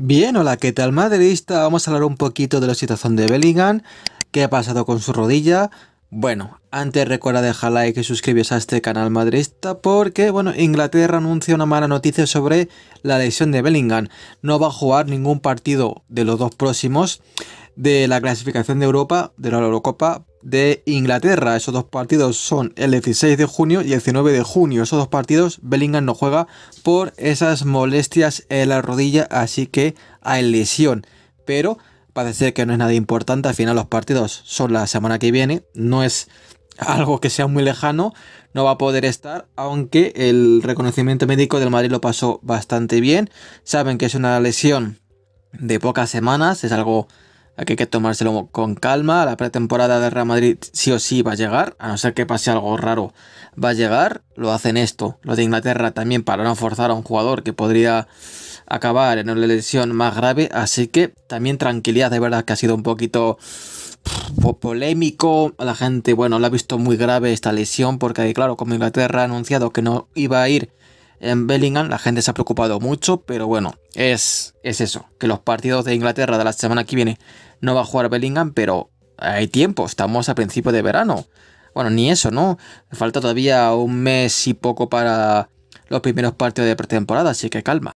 Bien, hola, ¿qué tal madridista? Vamos a hablar un poquito de la situación de Bellingham, qué ha pasado con su rodilla. Bueno, antes recuerda dejar like y suscribirse a este canal madridista porque, bueno, Inglaterra anuncia una mala noticia sobre la lesión de Bellingham. No va a jugar ningún partido de los dos próximos de la clasificación de Europa, de la Eurocopa, de Inglaterra. Esos dos partidos son el 16 de junio y el 19 de junio. Esos dos partidos Bellingham no juega por esas molestias en la rodilla, así que hay lesión. Pero parece que no es nada importante. Al final los partidos son la semana que viene. No es algo que sea muy lejano. No va a poder estar, aunque el reconocimiento médico del Madrid lo pasó bastante bien. Saben que es una lesión de pocas semanas. Es algo Aquí hay que tomárselo con calma. La pretemporada de Real Madrid sí o sí va a llegar, a no ser que pase algo raro. Va a llegar, lo hacen esto. Los de Inglaterra también para no forzar a un jugador que podría acabar en una lesión más grave. Así que también tranquilidad, de verdad que ha sido un poquito polémico. La gente, bueno, la ha visto muy grave esta lesión porque, claro, como Inglaterra ha anunciado que no iba a ir en Bellingham. La gente se ha preocupado mucho, pero bueno, es, es eso. Que los partidos de Inglaterra de la semana que viene no va a jugar Bellingham, pero hay tiempo, estamos a principio de verano. Bueno, ni eso, ¿no? Falta todavía un mes y poco para los primeros partidos de pretemporada, así que calma.